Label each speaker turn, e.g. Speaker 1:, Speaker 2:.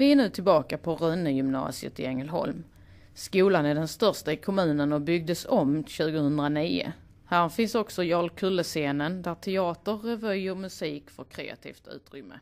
Speaker 1: Vi är nu tillbaka på Rönnegymnasiet i Ängelholm. Skolan är den största i kommunen och byggdes om 2009. Här finns också Jarlkullescenen där teater, revy och musik får kreativt utrymme.